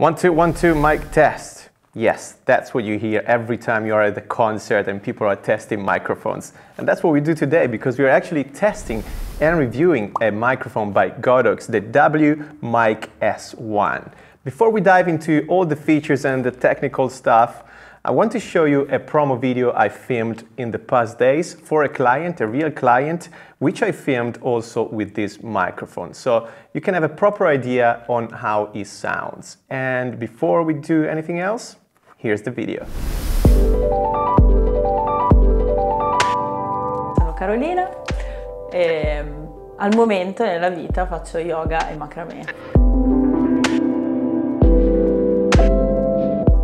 One, two, one, two, mic test. Yes, that's what you hear every time you are at a concert and people are testing microphones. And that's what we do today because we are actually testing and reviewing a microphone by Godox, the W Mic S1. Before we dive into all the features and the technical stuff, I want to show you a promo video I filmed in the past days for a client, a real client, which I filmed also with this microphone. So you can have a proper idea on how it sounds. And before we do anything else, here's the video. Sono Carolina e ehm, al momento nella vita faccio yoga e macramè.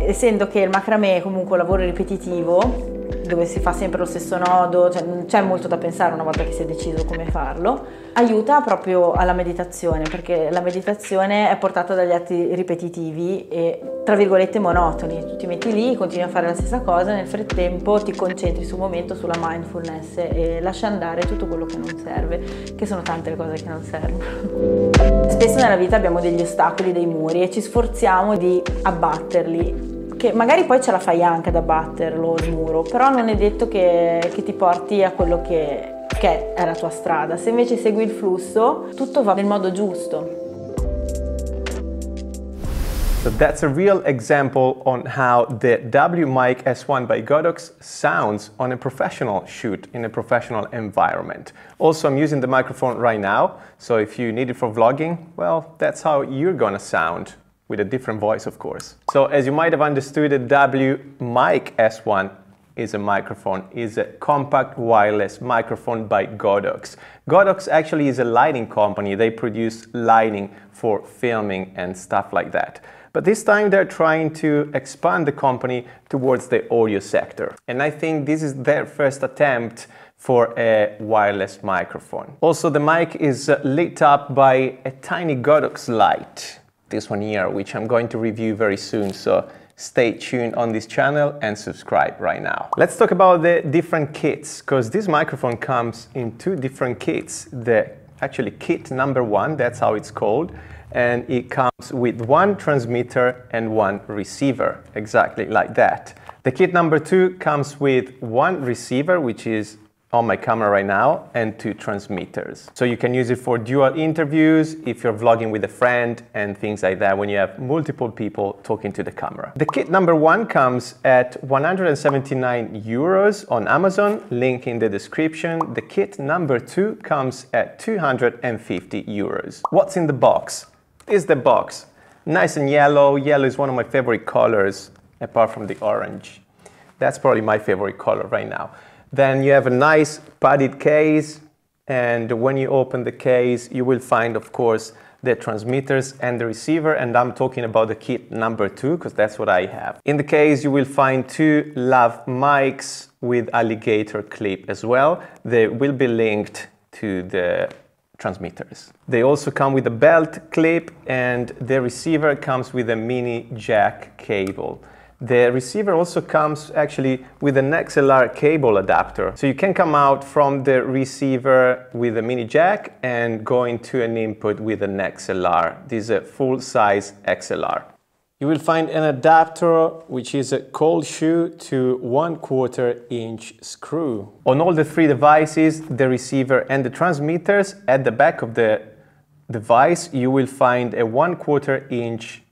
essendo che il macramè è comunque un lavoro ripetitivo, dove si fa sempre lo stesso nodo, cioè non c'è molto da pensare una volta che si è deciso come farlo, aiuta proprio alla meditazione, perché la meditazione è portata dagli atti ripetitivi e tra virgolette monotoni. Tu ti metti lì, continui a fare la stessa cosa, nel frattempo ti concentri sul momento, sulla mindfulness e lasci andare tutto quello che non serve, che sono tante le cose che non servono. Spesso nella vita abbiamo degli ostacoli, dei muri e ci sforziamo di abbatterli che magari poi ce la fai anche ad abbatterlo il muro, però non è detto che, che ti porti a quello che, che è la tua strada. Se invece segui il flusso, tutto va nel modo giusto. So that's a real example on how the Mic S1 by Godox sounds on a professional shoot in a professional environment. Also, I'm using the microphone right now, so if you need it for vlogging, well, that's how you're gonna sound. with a different voice, of course. So as you might have understood, the W Mic S1 is a microphone, is a compact wireless microphone by Godox. Godox actually is a lighting company. They produce lighting for filming and stuff like that. But this time they're trying to expand the company towards the audio sector. And I think this is their first attempt for a wireless microphone. Also, the mic is lit up by a tiny Godox light this one here, which I'm going to review very soon. So stay tuned on this channel and subscribe right now. Let's talk about the different kits because this microphone comes in two different kits. The actually kit number one, that's how it's called. And it comes with one transmitter and one receiver, exactly like that. The kit number two comes with one receiver, which is on my camera right now and two transmitters. So you can use it for dual interviews, if you're vlogging with a friend and things like that when you have multiple people talking to the camera. The kit number one comes at 179 euros on Amazon, link in the description. The kit number two comes at 250 euros. What's in the box? Is the box. Nice and yellow. Yellow is one of my favorite colors apart from the orange. That's probably my favorite color right now. Then you have a nice padded case and when you open the case you will find of course the transmitters and the receiver and I'm talking about the kit number two because that's what I have. In the case you will find two lav mics with alligator clip as well. They will be linked to the transmitters. They also come with a belt clip and the receiver comes with a mini jack cable. The receiver also comes actually with an XLR cable adapter. So you can come out from the receiver with a mini jack and go into an input with an XLR. This is a full size XLR. You will find an adapter which is a cold shoe to 1 quarter inch screw. On all the three devices, the receiver and the transmitters, at the back of the device you will find a 1 quarter inch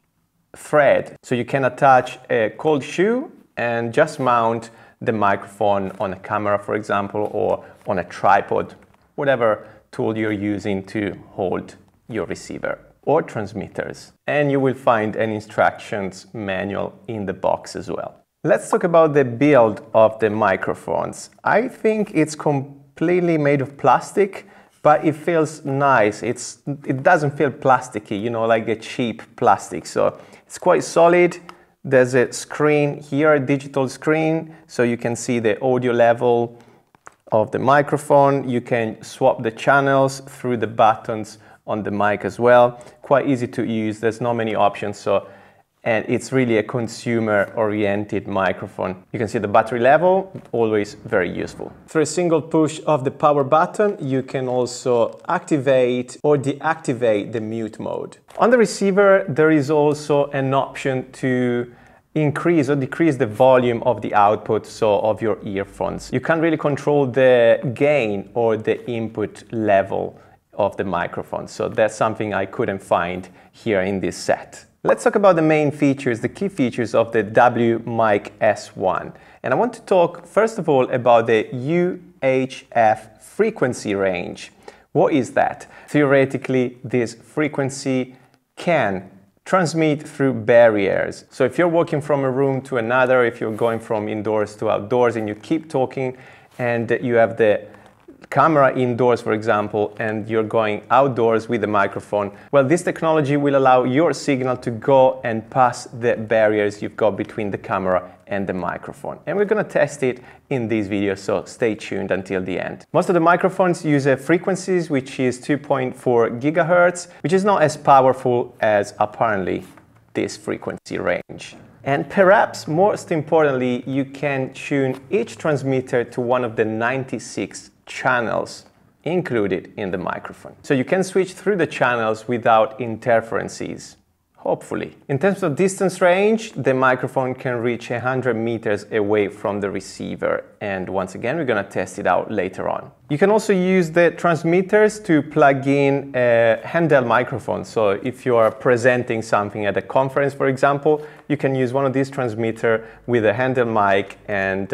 thread. So you can attach a cold shoe and just mount the microphone on a camera, for example, or on a tripod, whatever tool you're using to hold your receiver or transmitters. And you will find an instructions manual in the box as well. Let's talk about the build of the microphones. I think it's completely made of plastic, but it feels nice. It's, it doesn't feel plasticky, you know, like a cheap plastic. So it's quite solid. There's a screen here, a digital screen, so you can see the audio level of the microphone. You can swap the channels through the buttons on the mic as well. Quite easy to use. There's not many options, so and it's really a consumer-oriented microphone. You can see the battery level, always very useful. Through a single push of the power button, you can also activate or deactivate the mute mode. On the receiver, there is also an option to increase or decrease the volume of the output, so of your earphones. You can't really control the gain or the input level of the microphone, so that's something I couldn't find here in this set. Let's talk about the main features, the key features of the W Mic S1. And I want to talk, first of all, about the UHF frequency range. What is that? Theoretically, this frequency can transmit through barriers. So if you're walking from a room to another, if you're going from indoors to outdoors and you keep talking and you have the camera indoors, for example, and you're going outdoors with a microphone, well, this technology will allow your signal to go and pass the barriers you've got between the camera and the microphone. And we're gonna test it in this video, so stay tuned until the end. Most of the microphones use a frequencies which is 2.4 gigahertz, which is not as powerful as apparently this frequency range. And perhaps most importantly, you can tune each transmitter to one of the 96 channels included in the microphone. So you can switch through the channels without interferences, hopefully. In terms of distance range, the microphone can reach 100 meters away from the receiver and once again we're gonna test it out later on. You can also use the transmitters to plug in a handheld microphone. So if you are presenting something at a conference, for example, you can use one of these transmitter with a handheld mic and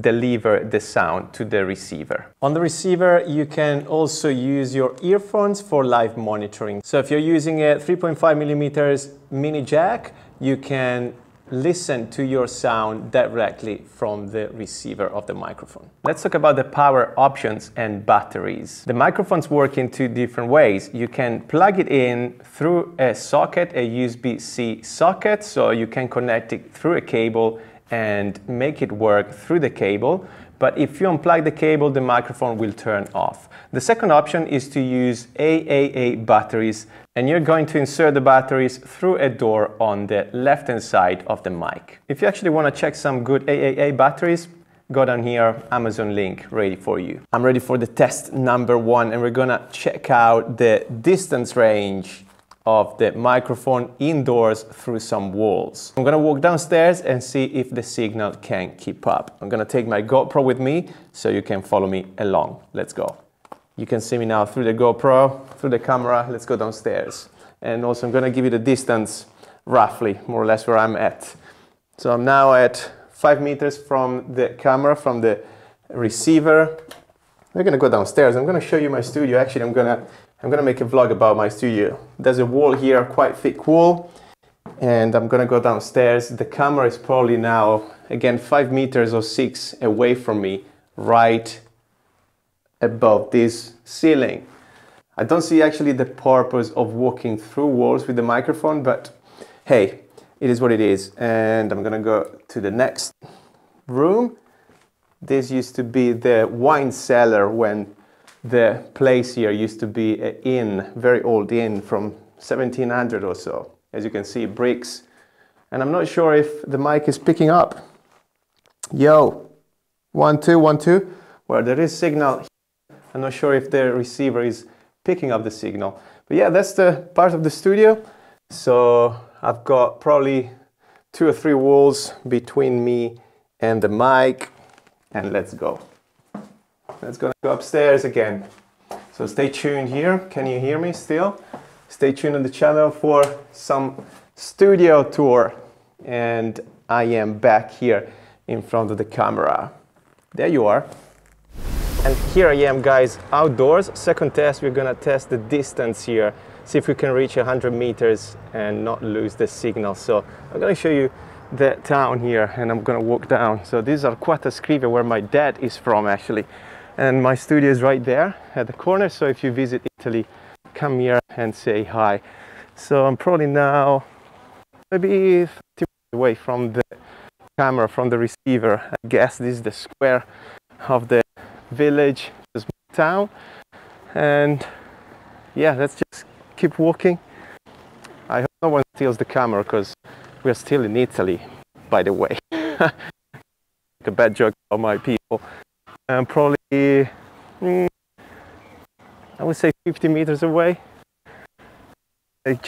deliver the sound to the receiver. On the receiver, you can also use your earphones for live monitoring. So if you're using a 3.5 millimeters mini jack, you can listen to your sound directly from the receiver of the microphone. Let's talk about the power options and batteries. The microphones work in two different ways. You can plug it in through a socket, a USB-C socket, so you can connect it through a cable and make it work through the cable. But if you unplug the cable, the microphone will turn off. The second option is to use AAA batteries, and you're going to insert the batteries through a door on the left-hand side of the mic. If you actually want to check some good AAA batteries, go down here, Amazon link ready for you. I'm ready for the test number one, and we're gonna check out the distance range of the microphone indoors through some walls. I'm gonna walk downstairs and see if the signal can keep up. I'm gonna take my GoPro with me so you can follow me along. Let's go. You can see me now through the GoPro, through the camera. Let's go downstairs. And also I'm gonna give you the distance roughly, more or less where I'm at. So I'm now at five meters from the camera, from the receiver. We're gonna go downstairs. I'm gonna show you my studio. Actually, I'm gonna I'm gonna make a vlog about my studio. There's a wall here, quite thick wall, and I'm gonna go downstairs. The camera is probably now, again, five meters or six away from me, right above this ceiling. I don't see actually the purpose of walking through walls with the microphone, but hey, it is what it is. And I'm gonna go to the next room. This used to be the wine cellar when the place here used to be an inn, very old inn from 1700 or so. As you can see, bricks. And I'm not sure if the mic is picking up. Yo, one, two, one, two. Well, there is signal. I'm not sure if the receiver is picking up the signal. But yeah, that's the part of the studio. So I've got probably two or three walls between me and the mic. And let's go. That's gonna go upstairs again. So stay tuned here. Can you hear me still? Stay tuned on the channel for some studio tour. And I am back here in front of the camera. There you are. And here I am guys, outdoors. Second test, we're gonna test the distance here. See if we can reach 100 meters and not lose the signal. So I'm gonna show you the town here and I'm gonna walk down. So these are Quattro Scrive where my dad is from actually and my studio is right there at the corner so if you visit Italy come here and say hi so I'm probably now maybe 30 meters away from the camera from the receiver I guess this is the square of the village the town and yeah let's just keep walking I hope no one steals the camera because we're still in Italy by the way a bad joke about my people um, probably mm, I would say 50 meters away. I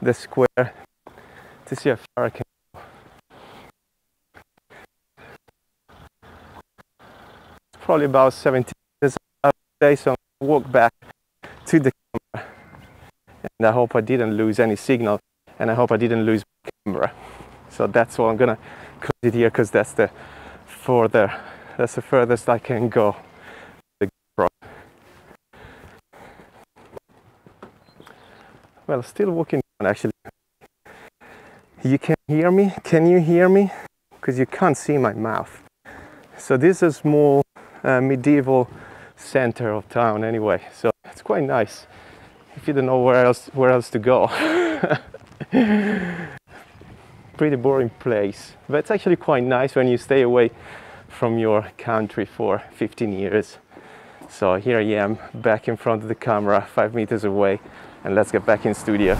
the square to see if far I can go. It's probably about 70 meters away, so I walk back to the camera. And I hope I didn't lose any signal and I hope I didn't lose my camera. So that's why I'm gonna close it here because that's the further that's the furthest I can go. Well, still walking down actually. You can hear me? Can you hear me? Because you can't see my mouth. So this is more uh, medieval center of town anyway. So it's quite nice if you don't know where else where else to go. Pretty boring place, but it's actually quite nice when you stay away from your country for 15 years. So here I am back in front of the camera, five meters away, and let's get back in studio.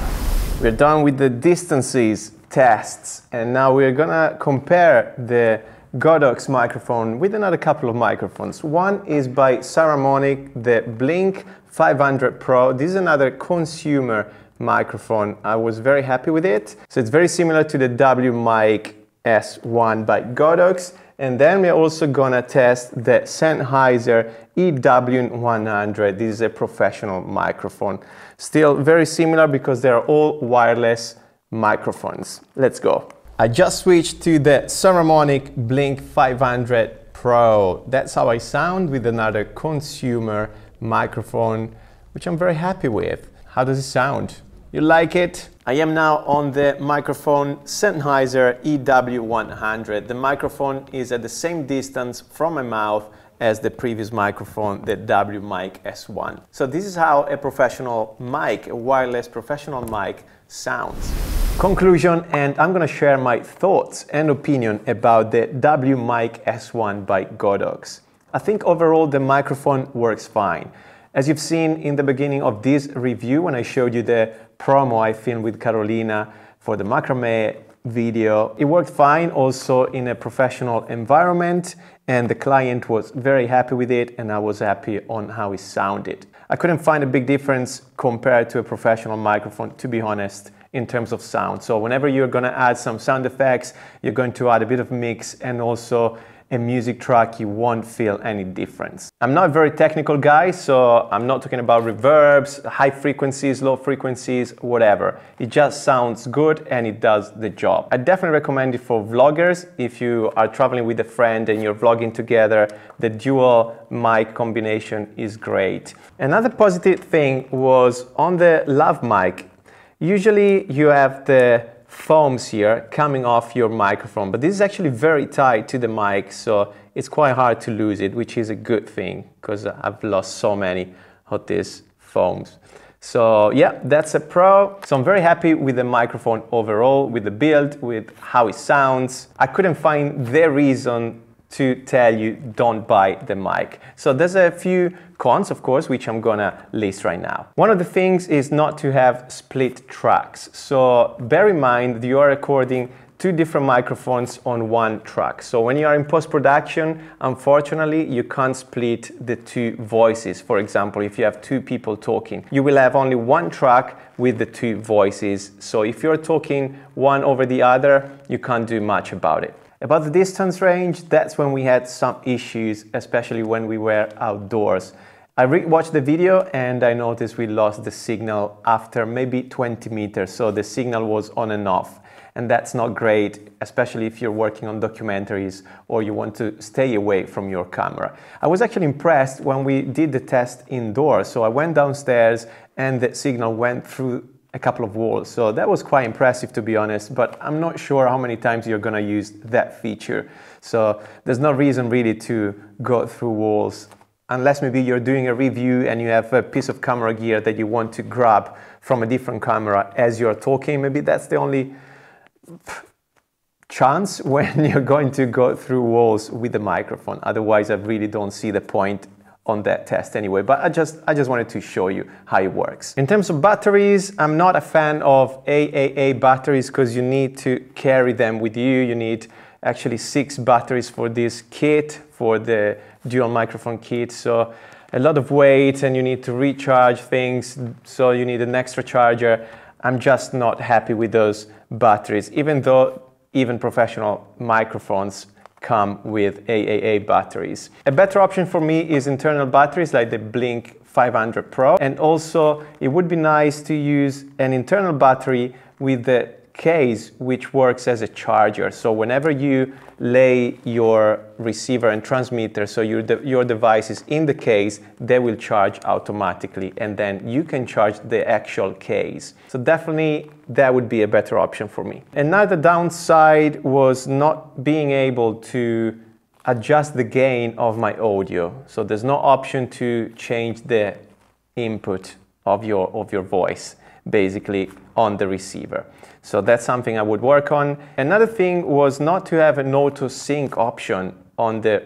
We're done with the distances tests, and now we're gonna compare the Godox microphone with another couple of microphones. One is by Saramonic, the Blink 500 Pro. This is another consumer microphone. I was very happy with it. So it's very similar to the W-Mic S1 by Godox. And then we're also gonna test the Sennheiser EW100. This is a professional microphone. Still very similar because they are all wireless microphones. Let's go. I just switched to the Summermonic Blink 500 Pro. That's how I sound with another consumer microphone, which I'm very happy with. How does it sound? You like it? I am now on the microphone Sennheiser EW100. The microphone is at the same distance from my mouth as the previous microphone, the W Mic S1. So this is how a professional mic, a wireless professional mic sounds. Conclusion, and I'm gonna share my thoughts and opinion about the W Mic S1 by Godox. I think overall the microphone works fine. As you've seen in the beginning of this review, when I showed you the promo I filmed with Carolina for the macrame video, it worked fine also in a professional environment and the client was very happy with it and I was happy on how it sounded. I couldn't find a big difference compared to a professional microphone, to be honest, in terms of sound. So whenever you're gonna add some sound effects, you're going to add a bit of mix and also a music track, you won't feel any difference. I'm not a very technical guy, so I'm not talking about reverbs, high frequencies, low frequencies, whatever. It just sounds good and it does the job. I definitely recommend it for vloggers. If you are traveling with a friend and you're vlogging together, the dual mic combination is great. Another positive thing was on the lav mic. Usually you have the foams here coming off your microphone but this is actually very tight to the mic so it's quite hard to lose it which is a good thing because I've lost so many of these foams. So yeah, that's a pro. So I'm very happy with the microphone overall, with the build, with how it sounds. I couldn't find the reason to tell you don't buy the mic. So there's a few cons, of course, which I'm gonna list right now. One of the things is not to have split tracks. So bear in mind that you are recording two different microphones on one track. So when you are in post-production, unfortunately, you can't split the two voices. For example, if you have two people talking, you will have only one track with the two voices. So if you're talking one over the other, you can't do much about it. About the distance range, that's when we had some issues, especially when we were outdoors. I watched the video and I noticed we lost the signal after maybe 20 meters, so the signal was on and off. And that's not great, especially if you're working on documentaries or you want to stay away from your camera. I was actually impressed when we did the test indoors, so I went downstairs and the signal went through a couple of walls. So that was quite impressive to be honest, but I'm not sure how many times you're gonna use that feature. So there's no reason really to go through walls unless maybe you're doing a review and you have a piece of camera gear that you want to grab from a different camera as you're talking. Maybe that's the only chance when you're going to go through walls with the microphone. Otherwise, I really don't see the point on that test anyway, but I just, I just wanted to show you how it works. In terms of batteries, I'm not a fan of AAA batteries because you need to carry them with you. You need actually six batteries for this kit, for the dual microphone kit. So a lot of weight and you need to recharge things. So you need an extra charger. I'm just not happy with those batteries, even though even professional microphones come with AAA batteries. A better option for me is internal batteries like the Blink 500 Pro and also it would be nice to use an internal battery with the case which works as a charger. So whenever you lay your receiver and transmitter, so your, de your device is in the case, they will charge automatically and then you can charge the actual case. So definitely that would be a better option for me. Another downside was not being able to adjust the gain of my audio. So there's no option to change the input of your, of your voice basically on the receiver. So that's something I would work on. Another thing was not to have an auto sync option on the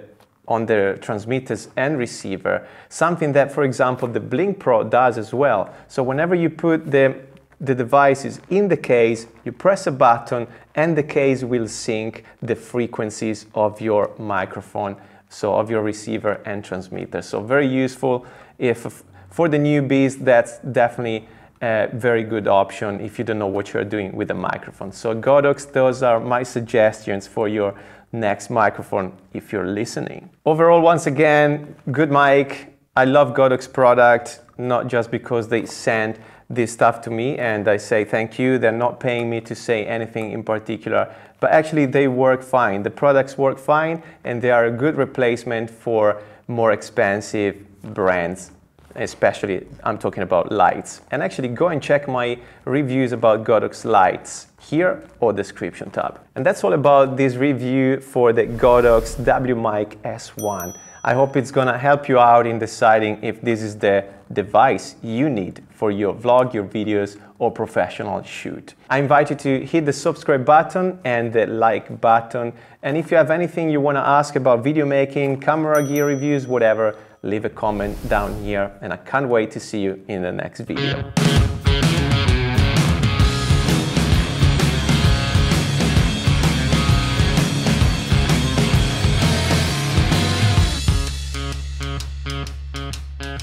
on the transmitters and receiver, something that, for example, the Blink Pro does as well. So whenever you put the, the devices in the case, you press a button and the case will sync the frequencies of your microphone, so of your receiver and transmitter. So very useful if for the newbies, that's definitely a very good option if you don't know what you're doing with a microphone. So Godox, those are my suggestions for your next microphone if you're listening. Overall, once again, good mic. I love Godox product, not just because they send this stuff to me and I say thank you. They're not paying me to say anything in particular, but actually they work fine. The products work fine and they are a good replacement for more expensive brands especially I'm talking about lights. And actually go and check my reviews about Godox lights here or description tab. And that's all about this review for the Godox WMic S1. I hope it's gonna help you out in deciding if this is the device you need for your vlog, your videos, or professional shoot. I invite you to hit the subscribe button and the like button. And if you have anything you wanna ask about video making, camera gear reviews, whatever, leave a comment down here, and I can't wait to see you in the next video.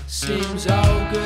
Seems all good.